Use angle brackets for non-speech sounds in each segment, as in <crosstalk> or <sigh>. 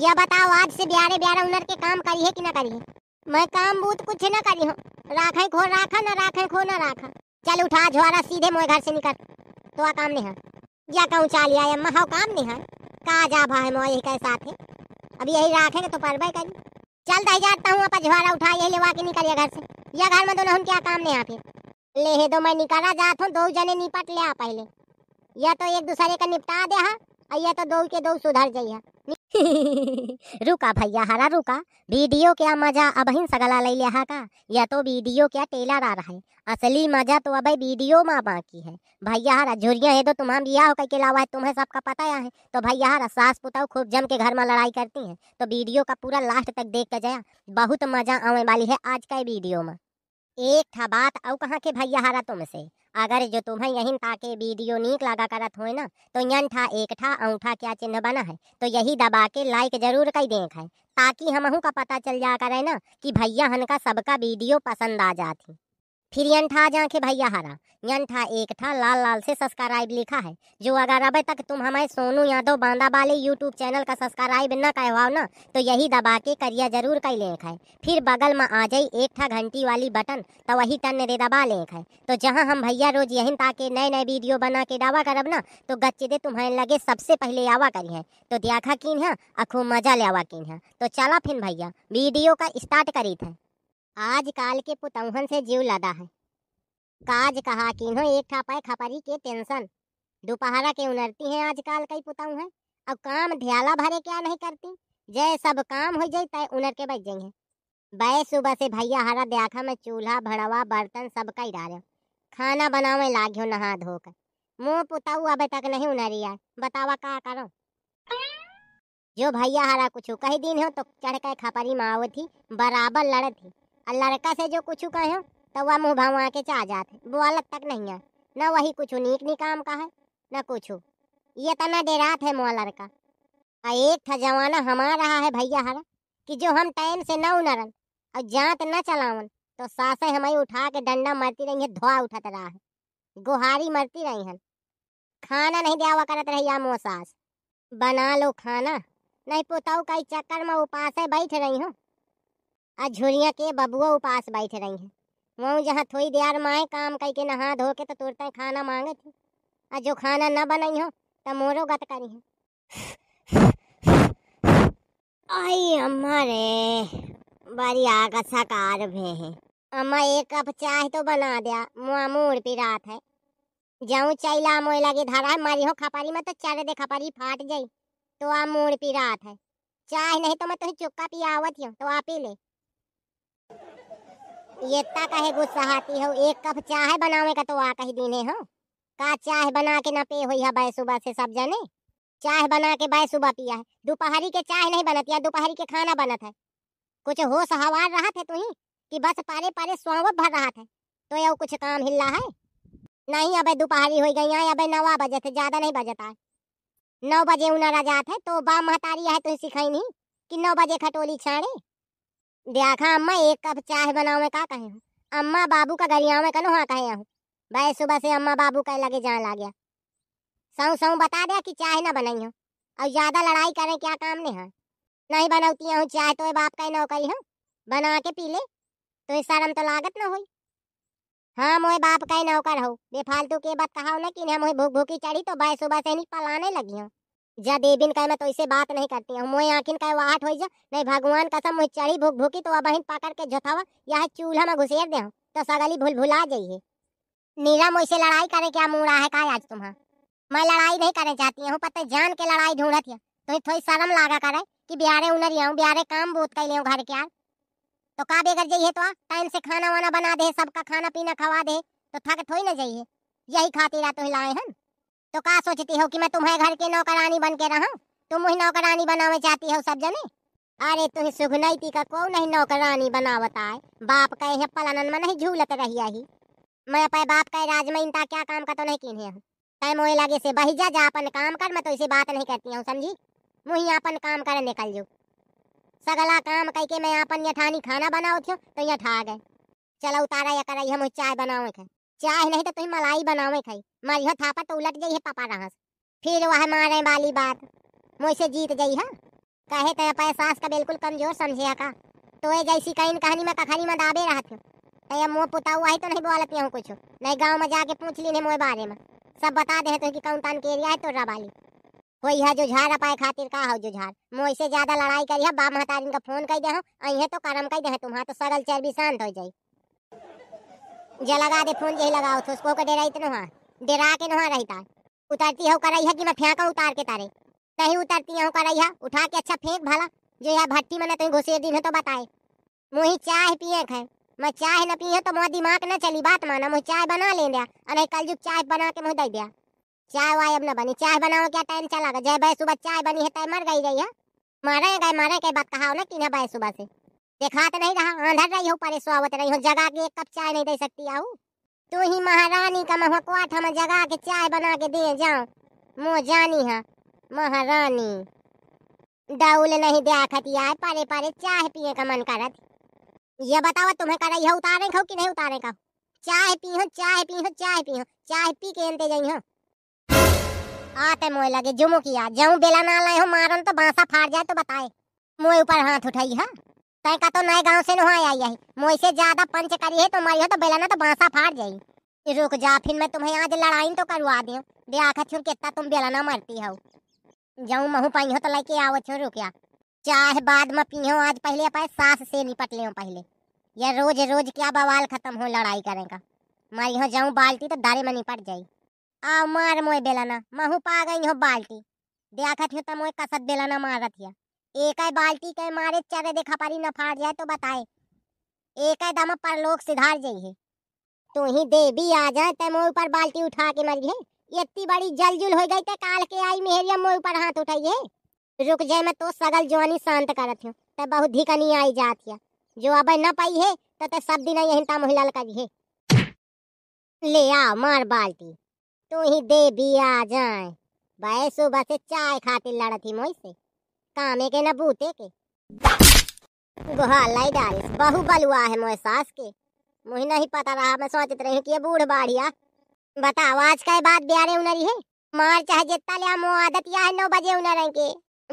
यह बताओ आज से बिहारे बिहारा उनर के काम करी है कि ना करी है मैं काम बूत कुछ ना करी हूँ राखे खो राखा ना राखे खो ना राखा चल उठा झोरा सीधे मोए घर से निकल तो आ काम नहीं है या कहूँ चाल आया महाव काम नहीं है कहा जा भा है मोए के साथ है अब यही राखेंगे तो पढ़बे करी चल दही जाता हूँ अपना झोरा उठा यही लेवा के निकल घर से या घर में दोनों हम क्या काम नहीं है फिर ले दो मैं निकाला जाता हूँ दो जने निपट लिया पहले या तो एक दूसरे का निपटा दे हा और यह तो दो के दो सुधर जाइए <laughs> रुका भैया हरा रुका वीडियो क्या मजा अब ही सगला ले लिया का या तो वीडियो क्या टेलर आ रहा है असली मजा तो अब वीडियो माँ बाकी है भैया हरा झुरिया है तो तुम्हारा बिया हो के लावा है तुम्हें सबका पता है तो भैया हरा सास पुताऊ खूब जम के घर में लड़ाई करती हैं तो वीडियो का पूरा लास्ट तक देख के जाया बहुत मजा आने वाली है आज का वीडियो में एक था बात और कहाँ के भैया हरा तुमसे अगर जो तुम्हें यहीं ताके वीडियो नीक लगा करत हो ना तो यंठा एकठा अंगठा क्या चिन्ह बना है तो यही दबा के लाइक जरूर कर देख है ताकि हमहू का पता चल जा करे ना कि भैया हनका सबका वीडियो पसंद आ जाती फिर अंठा जाके भैया हारा यंठा एक था लाल लाल से सब्सक्राइब लिखा है जो अगर अब तक तुम हमारे सोनू यादव बांदा वाले यूट्यूब चैनल का सब्सक्राइब न कहवाओ ना तो यही दबा के करिया जरूर कर ले है फिर बगल में आ जाई एक था घंटी वाली बटन तो वही तन रे दबा ले है तो जहाँ हम भैया रोज यही ताकि नए नए वीडियो बना के दावा करब ना तो गच्चे दे तुम्हारे लगे सबसे पहले आवा करी है तो देखा किन है अखूब मजा ले आवा किन है तो चला फिर भैया वीडियो का स्टार्ट करी थे आजकाल के पुतौहन से जीव लदा है काज कहा किन्हों एक ठापाए खपरी के टेंशन दोपहरा के उनरती हैं आजकाल कई पुताऊ है अब काम ध्याला भरे क्या नहीं करती जय सब काम हो जाए तय उनर के बैठ जाएंगे बै सुबह से भैया हरा देखा मैं चूल्हा भड़वा बर्तन सब का डाले खाना बनावे लागे नहा धोकर मुँह पुताऊ अब तक नहीं उनरी आए बतावा का करो जो भैया हरा कुछ कही दिन हो तो चढ़ के खपरी माओ थी बराबर लड़ती और लड़का से जो कुछ कहे तो वह मुँह भाव के चाह जात अलग तक नहीं है न वही कुछ नीक नी काम का है न कुछ ये तो न डेरात है मोह लड़का और एक था जवाना हमार रहा है भैया हरा कि जो हम टाइम से न उनरन और जात न चलावन तो सासे हमारी उठा के डंडा मरती रही है धुआ उठत रहा है गुहारी मरती रही हन खाना नहीं दिया करत रही या मोह सास बना लो खाना नहीं पुताऊ कई चक्कर में उपास बैठ रही हूँ आज झुरिया के बबुआ उपास बैठ रही हैं वहाँ जहाँ थोड़ी देर माए काम करके नहा धो के तो तुरते खाना मांगे थी आ जो खाना न बनाई हो तो मोरो गत करी है आई अम्मा रे बड़ी आग साकार भे है अम्मा एक कप चाय तो बना दिया मुआ मूड़ पी रात है जाऊँ चैला मोए लगे धारा है मारी हो खपारी मत तो चढ़ दे खपारी फाट जाई तो आ मूड़ पी रात है चाय नहीं तो मैं तुझे चुक्का पियावत हूँ तो आप ही ले ये कहे गुस्साहाती हो एक कप चाय बनावे का तो आ कही दीने हो का चाय बना के ना पे हुई है बाय सुबह से सब जाने चाय बना के बाय सुबह पिया है दोपहरी के चाय नहीं बनत या दोपहरी के खाना बनत है कुछ होश हवार रहा थे तुही कि बस पारे पारे स्वाव भर रहा है तो यो कुछ काम हिला है नहीं अब दोपहरी हो गई है अब नवा बजे थे ज्यादा नहीं बजता है नौ बजे उन्हरा जात है तो बा महतारी है तुम सिखाई नहीं कि नौ बजे खटोली छाड़े देखा अम्मा एक कप चाय बनाओ में का कहे हूँ अम्मा बाबू का गरियाओं में कनो हाँ कहे हूँ भाई सुबह से अम्मा बाबू कह लगे जान ला गया सऊ सऊ बता दिया कि चाय ना बनाई हूँ और ज्यादा लड़ाई करे क्या काम ने हाँ नहीं बनौती हूँ चाय तो बाप का नौकरी हूँ बना के पी ले तो इस शर्म तो लागत ना हुई हाँ मोए बाप का नौकर हो बेफालतू के बात कहा ना कि हाँ, भूख भूखी चढ़ी तो भाई सुबह से नहीं पलाने लगी हूँ जा देबिन कहे मैं तो इसे बात नहीं करती हूँ मुँह आखिन वो आठ हो जा नहीं भगवान कसम मुझे चढ़ी भूख भूखी तो अब बहन पकड़ के जोथावा यह चूल्हा में घुसेर दे तो सगली भूल भुला जाइए नीरा मुझसे लड़ाई करे क्या मुड़ा है का आज तुम्हारा मैं लड़ाई नहीं करना चाहती हूँ पता जान के लड़ाई ढूंढत है तुम्हें तो थोड़ी शर्म लगा करे कि बिहारे उनर आऊँ बिहारे काम बहुत कर लिया घर के यार तो का बेगर जाइए तो टाइम से खाना वाना बना दे सबका खाना पीना खवा दे तो थक थोड़ी ना जाइए यही खातिर तुम लाए हैं तो का सोचती हो कि मैं तुम्हारे घर के नौकरानी बन के रहा तुम ही नौकरानी बनावे चाहती हो सब जने अरे तुम सुगनैती का को नहीं नौकरानी बनावत आए बाप कहे है पलानन में नहीं झूलत रही आई मैं अपने बाप कहे राज में इनता क्या काम का तो नहीं किन्हे हूँ तय मोए लगे से बही जा जा अपन काम कर मैं तो इसे बात नहीं करती हूँ समझी मुही अपन काम कर निकल जो सगला काम कह के मैं अपन यठानी खाना बनाऊ थो तो यठा गए चलो उतारा या कराई हम चाय बनाओ चाह नहीं तो तुम मलाई बनावे खाई मारियो थापा तो उलट गई है पापा रहस फिर वह मारे वाली बात मुझसे जीत गई है कहे तो सास का बिल्कुल कमजोर समझे का तो ये जैसी कहीं कहानी में कखानी में दाबे रहा थे ये मुँह पुता हुआ तो नहीं बोलती हूँ कुछ नहीं गाँव में जाके पूछ ली नहीं मोए बारे में सब बता दे तो कि कौन तान के एरिया है तो रबाली हो यह जो झाड़ पाए खातिर का हो जो झाड़ मोई से ज्यादा लड़ाई करी है बाप महतारी का फोन कर दे अहे तो करम कर दे तुम्हारा तो सरल चर्बी शांत हो जाये जे लगा दे फोन जे लगाओ तो उसको तो के डेराइत न हां डेरा के नहा रही था उतरती हो करई है कि मैं फेंका उतार के तारे कहीं उतरती हो करई है उठा के अच्छा फेंक भाला जो है भट्टी में न तो घुसे दिन है तो बताए मुही चाय पिए खे मैं चाय न पिए तो मोर दिमाग न चली बात माना मुझे चाय बना ले दिया और नहीं कल जो चाय बना के मुझे दे दिया चाय वाय अब न बनी चाय बनाओ क्या टाइम चला गया जय भाई सुबह चाय बनी है तय मर गई गई है मारे गए मारे के बात कहा ना कि भाई सुबह से देखात तो नहीं रहा अंधर रही हो परे सोवत तो रही हो जगा के एक कप चाय नहीं दे सकती आऊ तू ही महारानी का मह क्वाठ हम जगा के चाय बना के दे जाओ मो जानी है हाँ, महारानी डौल नहीं देखत यार पारे पारे चाय पिए का मन करत ये बताओ तुम्हें कर रही हो उतारे खाओ कि नहीं उतारे का चाय पी हो चाय पी हो चाय पी हो चाय पी के एनते जाई हो आते मोए लगे जुमो किया जाऊं बेला ना लाए हो मारन तो बांसा फाड़ जाए तो बताए मोए ऊपर हाथ उठाई है हाँ। तय का तो नए गांव से नहा आई आई मोई से ज्यादा पंच करी है तुम्हारी तो हो तो बेलाना तो बांसा फाड़ जाई रुक जा फिर मैं तुम्हें आज लड़ाई तो करवा दियो दे आखा छू कितना तुम बेलाना मरती हो जाऊँ महू पाई हो तो लेके आओ छू रुकिया चाहे बाद में पीहो आज पहले अपने सास से निपट ले पहले यह रोज रोज क्या बवाल खत्म हो लड़ाई करे का मारी हो जाऊँ बाल्टी तो दारे में निपट जाई आओ मार मोए बेलाना महू पा गई हो बाल्टी दे आखा हो तो मोए कसत बेलाना मारत हिया एक है बाल्टी के मारे चरे देखा पारी न फाड़ जाए तो बताए एक है दम पर लोग सिधार जाइए तो ही दे भी आ जाए ते मोह पर बाल्टी उठा के मर गए इतनी बड़ी जलजुल हो गई ते काल के आई मेहरिया मोह पर हाथ उठाइए रुक जाए मैं तो सगल जवानी शांत करत हूँ ते बहुत धिकनी आई जात है जो अब न पाई है तो ते सब दिन यही ता महिला करिए ले आ मार बाल्टी तू ही दे भी आ जाए भाई सुबह से चाय खाती लड़ती मोई से कामे के न भूते के गोहाल डालिस बहु बलुआ है मोए सास के मुझे नहीं पता रहा मैं सोचत रही कि ये बूढ़ बाढ़िया बताओ आज का बात ब्यारे उनरी है मार चाहे जितना लिया मो आदत या है नौ बजे उनर के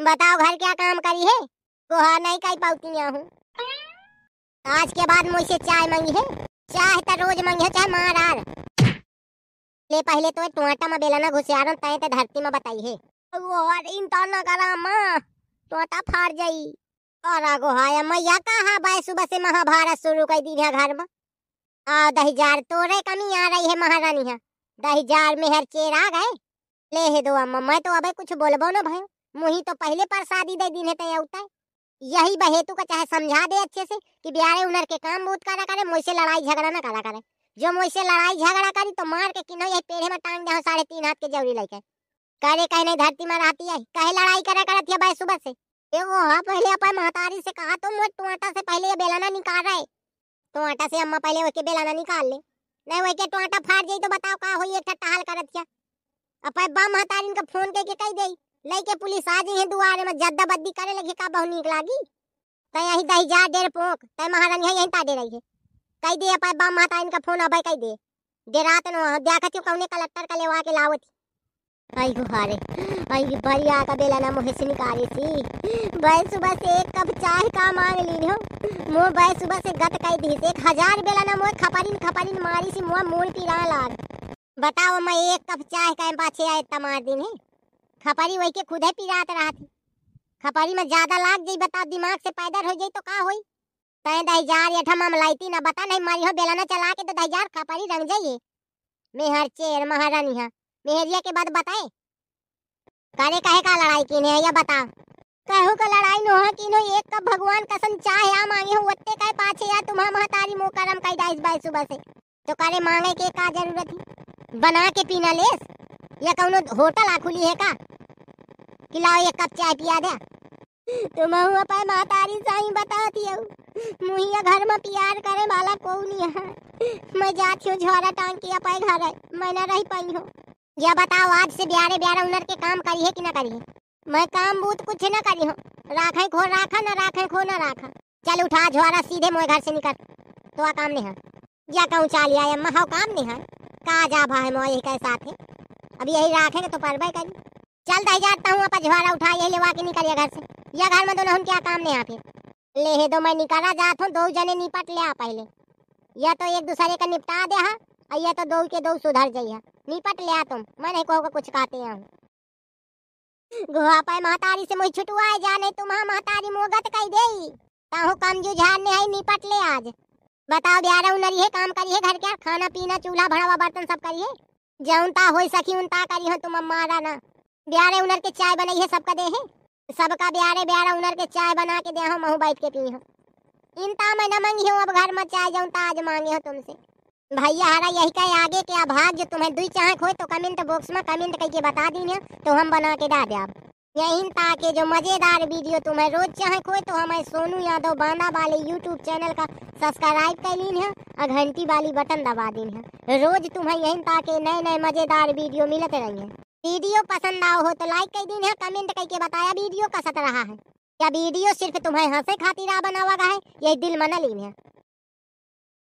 बताओ घर क्या काम करी है गोहा नहीं कही पाती हूँ आज के बाद मुझसे चाय मांगी है चाय तो रोज मांगी है चाय मार आर ले पहले तो टोटा में बेलाना घुसियारन तय ते धरती में बताई है वो इन तो न करा माँ तोता फार जाई और आगो हाय मैया कहाँ भाई सुबह से महाभारत शुरू कर दी है घर में आ दही जार तोरे कमी आ रही है महारानी है दही जार में हर चेर आ गए ले है दो अम्मा मैं तो अबे कुछ बोलबो ना भाई मुही तो पहले प्रसादी दे दिन है तय यही बहेतु का चाहे समझा दे अच्छे से कि बिहारे उनर के काम बहुत करा करे मुझसे लड़ाई झगड़ा ना करा करे जो मुझसे लड़ाई झगड़ा करी तो मार के किनो यही पेड़े में टांग दे साढ़े तीन हाथ के जरूरी लेके करे कहे नहीं धरती मार आती है कहे लड़ाई करे करे थी भाई सुबह से ये वो हाँ पहले अपन महतारी से कहा तो मुझे तू आटा से पहले ये बेलाना निकाल रहे तो आटा से अम्मा पहले वही बेलाना निकाल ले नहीं वही के तो आटा फाड़ जाई तो बताओ का होई एक टहल करत क्या अपन बम महतारी इनका फोन करके कह दे लेके पुलिस आ जाई है दुआरे में जद्दा बद्दी करे लगे का बहु निक लागी तय यही दही जा डेर पोक तय महारानी है यही ताडे रही है कह दे अपन बम महतारी इनका फोन अबे कह दे दे रात नो देखा चुका उन्हें कलेक्टर का लेवा के लावत आई गुहारे आई बढ़िया का बेला ना मोहे से निकाली सी भाई सुबह से एक कप चाय का मांग ली हो मो भाई सुबह से गत कई दी एक हजार बेला ना मोह खपरिन खपरिन मारी सी मुआ मूल पीरा लाग बताओ मैं एक कप चाय का पाछे आए तमार दिन है खपरी वही के खुद है पीरात रहा थी खपरी में ज्यादा लाग जाई बता दिमाग से पैदल हो जाई तो का होई तय तो दहजार या ठमा मलाई ना बता नहीं मारी हो बेला ना चला के तो दहजार खपरी रंग जाइए हर चेर महारानी है हाँ। मेहरिया के बाद बताए करे कहे का लड़ाई की नेहरिया बता कहू का लड़ाई नो है कि नो एक कब भगवान कसम चाहे आ मांगे हो उत्ते कहे पाछे या तुम्हारा महतारी मुंह करम कई दाइस बाई सुबह से तो करे मांगे के का जरूरत है बना के पीना लेस या कौनो होटल आ खुली है का कि लाओ एक कप चाय पिया दे तुम हुआ पर महतारी साई बताती हूँ मुहिया घर में प्यार करे वाला को नहीं है मैं जाती हूँ झोरा टांग के अपने घर मैं ना रह पाई हूँ यह बताओ आज से ब्यारे ब्यारे उनर के काम करी है कि ना करी है मैं काम बूत कुछ ना करी हूँ राखे खो राखा ना राखे खो ना राखा चल उठा झोरा सीधे मोए घर से निकल तो आ काम नहीं है या कहूँ चाल आया अम्मा हाउ काम नहीं है कहा जा भा है मोए के साथ है अब यही राखेंगे तो परबे करी चल दही तो जाता हूँ अपना झोरा उठा यही लेवा के निकलिए घर से या घर में दोनों हम क्या काम नहीं आ फिर ले दो मैं निकाला जाता हूँ दो जने निपट लिया पहले या तो एक दूसरे का निपटा दे हा अये तो दो के दो सुधर जाइए निपट लिया तुम मैं नहीं कहो कुछ कहते हैं गुहा पाए महतारी से मुझे छुटवाए जाने तुम हाँ महतारी मोगत कही दे ताहू कम जुझान ने आई निपट ले आज बताओ ब्याह नरिए काम करिए घर के खाना पीना चूल्हा भड़ावा बर्तन सब करिए जौनता हो सखी उनता करी हो तुम मारा ना ब्याह उनर के चाय बनाई है सबका दे है सबका ब्याह ब्याह उनर के चाय बना के दे हो महू बैठ के पी हो इनता मैं न मांगी हूँ अब घर में चाय जौनता आज मांगे हो तुमसे भैया हरा यही कहे आगे के आभाग जो तुम्हें दुई चाहक हो तो कमेंट बॉक्स तो में कमेंट करके बता दी तो हम बना के दा दे यही ताकि जो मजेदार वीडियो तुम्हें रोज चाहक हो तो हमारे सोनू यादव बांदा वाले यूट्यूब चैनल का सब्सक्राइब कर लीन है और घंटी वाली बटन दबा दीन है रोज तुम्हें यही ताकि नए नए मजेदार वीडियो मिलते रहेंगे वीडियो पसंद आओ हो तो लाइक कर दीन है कमेंट करके बताया वीडियो कसत रहा है या वीडियो सिर्फ तुम्हें हंसे खातिर बनावा है यही दिल मना लीन है